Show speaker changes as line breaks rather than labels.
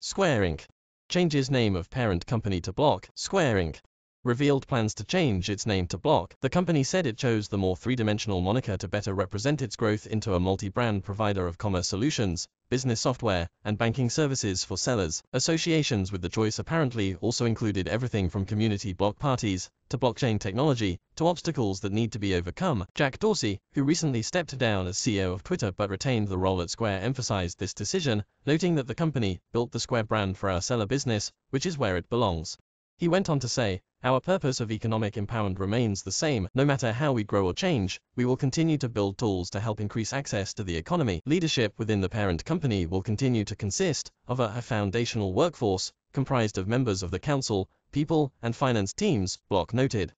Square Inc. changes name of parent company to Block. Square Inc. revealed plans to change its name to Block. The company said it chose the more three-dimensional moniker to better represent its growth into a multi-brand provider of commerce solutions, business software, and banking services for sellers. Associations with the choice apparently also included everything from community block parties to blockchain technology, to obstacles that need to be overcome, Jack Dorsey, who recently stepped down as CEO of Twitter but retained the role at Square, emphasized this decision, noting that the company built the Square brand for our seller business, which is where it belongs. He went on to say, Our purpose of economic empowerment remains the same. No matter how we grow or change, we will continue to build tools to help increase access to the economy. Leadership within the parent company will continue to consist of a, a foundational workforce comprised of members of the council, people, and finance teams, Block noted.